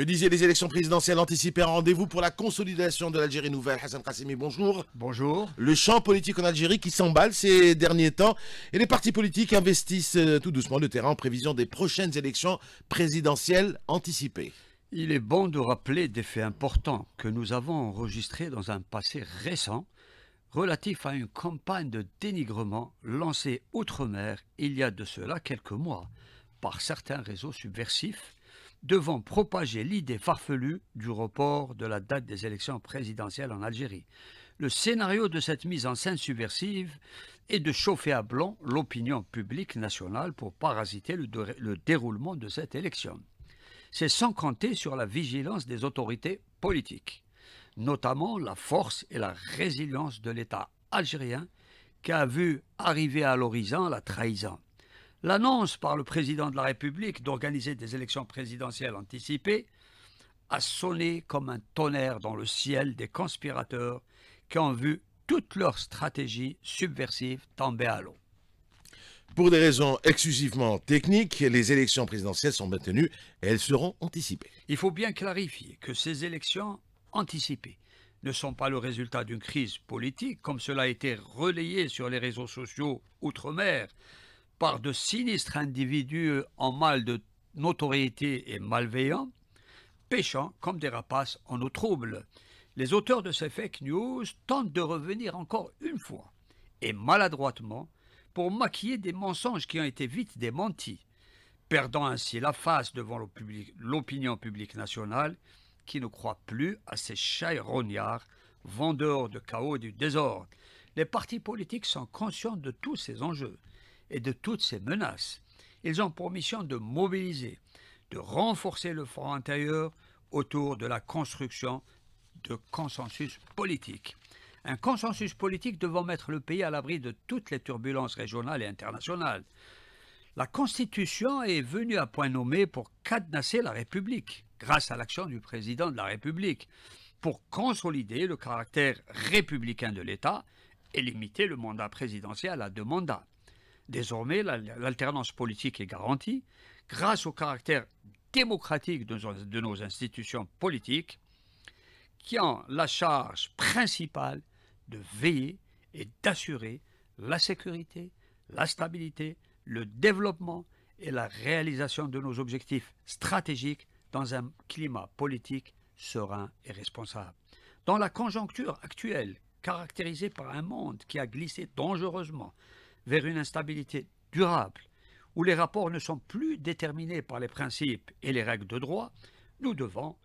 Je disais les élections présidentielles anticipées, rendez-vous pour la consolidation de l'Algérie nouvelle. Hassan Kassimi, bonjour. Bonjour. Le champ politique en Algérie qui s'emballe ces derniers temps et les partis politiques investissent euh, tout doucement le terrain en prévision des prochaines élections présidentielles anticipées. Il est bon de rappeler des faits importants que nous avons enregistrés dans un passé récent relatif à une campagne de dénigrement lancée outre-mer il y a de cela quelques mois par certains réseaux subversifs devant propager l'idée farfelue du report de la date des élections présidentielles en Algérie. Le scénario de cette mise en scène subversive est de chauffer à blanc l'opinion publique nationale pour parasiter le, le déroulement de cette élection. C'est sans compter sur la vigilance des autorités politiques, notamment la force et la résilience de l'État algérien qui a vu arriver à l'horizon la trahison L'annonce par le président de la République d'organiser des élections présidentielles anticipées a sonné comme un tonnerre dans le ciel des conspirateurs qui ont vu toute leur stratégie subversive tomber à l'eau. Pour des raisons exclusivement techniques, les élections présidentielles sont maintenues et elles seront anticipées. Il faut bien clarifier que ces élections anticipées ne sont pas le résultat d'une crise politique, comme cela a été relayé sur les réseaux sociaux outre-mer par de sinistres individus en mal de notoriété et malveillants, pêchant comme des rapaces en eau trouble. Les auteurs de ces fake news tentent de revenir encore une fois, et maladroitement, pour maquiller des mensonges qui ont été vite démentis, perdant ainsi la face devant l'opinion publique nationale qui ne croit plus à ces rognards, vendeurs de chaos et du désordre. Les partis politiques sont conscients de tous ces enjeux et de toutes ces menaces. Ils ont pour mission de mobiliser, de renforcer le front intérieur autour de la construction de consensus politique. Un consensus politique devant mettre le pays à l'abri de toutes les turbulences régionales et internationales. La Constitution est venue à point nommé pour cadenasser la République, grâce à l'action du président de la République, pour consolider le caractère républicain de l'État et limiter le mandat présidentiel à deux mandats. Désormais, l'alternance politique est garantie grâce au caractère démocratique de nos institutions politiques qui ont la charge principale de veiller et d'assurer la sécurité, la stabilité, le développement et la réalisation de nos objectifs stratégiques dans un climat politique serein et responsable. Dans la conjoncture actuelle, caractérisée par un monde qui a glissé dangereusement vers une instabilité durable, où les rapports ne sont plus déterminés par les principes et les règles de droit, nous devons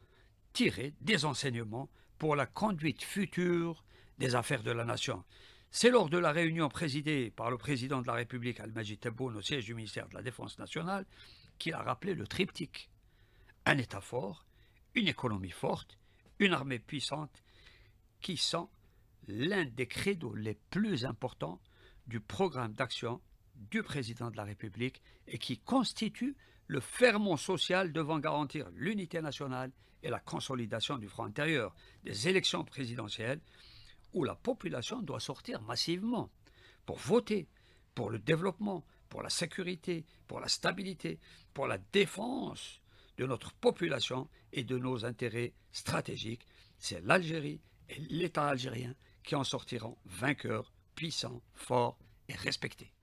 tirer des enseignements pour la conduite future des affaires de la nation. C'est lors de la réunion présidée par le président de la République, Al-Majid au siège du ministère de la Défense nationale, qu'il a rappelé le triptyque. Un État fort, une économie forte, une armée puissante, qui sont l'un des credos les plus importants du programme d'action du président de la République et qui constitue le ferment social devant garantir l'unité nationale et la consolidation du front intérieur des élections présidentielles où la population doit sortir massivement pour voter pour le développement, pour la sécurité, pour la stabilité, pour la défense de notre population et de nos intérêts stratégiques. C'est l'Algérie et l'État algérien qui en sortiront vainqueurs puissant, fort et respecté.